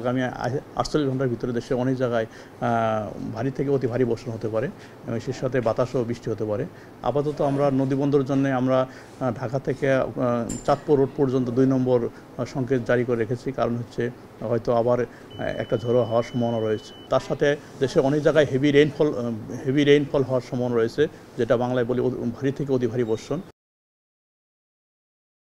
আগামী আটচল্লিশ ঘন্টার ভিতরে দেশে অনেক জায়গায় ভারী থেকে অতি ভারী বর্ষণ হতে পারে এবং সেই সাথে বাতাসও বৃষ্টি হতে পারে আপাতত আমরা বন্দরের জন্য আমরা ঢাকা থেকে চাঁদপুর রোড পর্যন্ত দুই নম্বর সংকেত জারি করে রেখেছি কারণ হচ্ছে হয়তো আবার একটা ঝড়ো হওয়ার সম্ভাবনা রয়েছে তার সাথে দেশে অনেক জায়গায় হেভি রেইনফল হেভি রেইনফল হওয়ার সম্ভাবনা রয়েছে যেটা বাংলায় বলি ভারী থেকে অতি ভারী বর্ষণ